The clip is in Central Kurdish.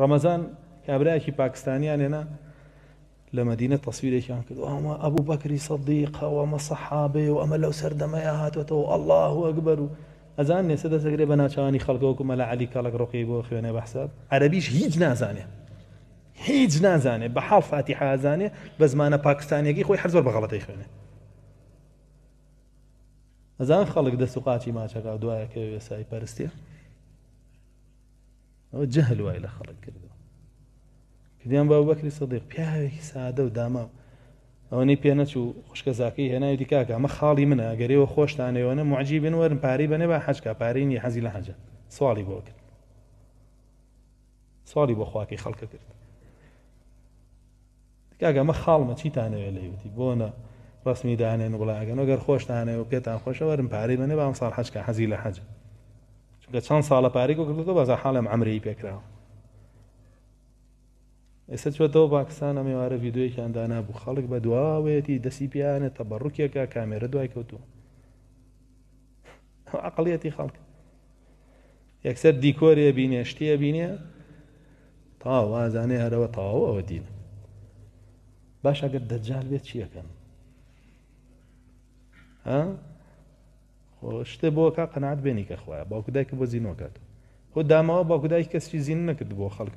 ڕەمەزان کابراایکی پاکستانیان هێنا لە مدینە تەسویرێکیان کرد ئەمە ئەبوو بەکری سەدی قاوەمە سەحابێ و ئەمە لەو سەردەمەیە هاتوێتەوە الله ئەگبەر و ئەزان نێسە دەسەگرێ بە ناچوانی خەڵکەوەکو مەلا علی کاڵک ڕۆقی بۆ خوێنێ بەحساب عەربیش هیچ نازانێ هیچ نازانێ بە حاڵ فاتی حازانێ بە زمانە پاکستانیەکی خۆی هەرزۆر بەغڵەتی خوێنێ ئەزان خەڵک دەست و قاچی ماچەکە دوایەکە وێسای پەرستێ ئەوە جەهل وای لە خەڵک کردەوە کردیان با بەکری سەدیق پیاوێکی سادە و داما ئەوەی پێ نەچوو خوشکە زاکەی هێنای دیکاکە ئەمە خاڵی منە گەرێەوە خۆشتانەوەە معجی بن وەرن پارەی بنێ بە حەجکە پارەینی حەزی لە حەجە سوالی بۆ کرد سوالی بۆ خواکی خەڵکە کرد دیکاگە ئەمە خاڵمە چیتانەوێ لەیوتی بۆنە ڕستمی دانێن وڵاگەن وەگەر خۆشتانەوە پێتان خۆشە وەرن پارەی بنێ بە ئەم ساڵ حەجکە حەزی لە حەجە لە چەند ساڵە پارێکۆ کردەوە بەزە حالم ئەمری پێکراوە ئێستا چێتەوە پاکستانە مێوارە یددیوەیەکیان دانابوو خەڵک بە دواوێتی دەسی پیانێت تە بەڕووکێکە کامێرە دوای کەوتووە عقلەتی خەڵک یەکسەر دیکۆریە بینێ شتیە بینێ تا وازانێ هەرەوە تاوە ئەوە دینە باش ئەگەر دەجار بێت چیەکەن شتێ بۆکە قەنات بێنی کە خخوایە باوکدایکە بۆ زیینۆکات خۆ داماوە باوکدایک کەسی زیین نەکرد بۆ خەڵک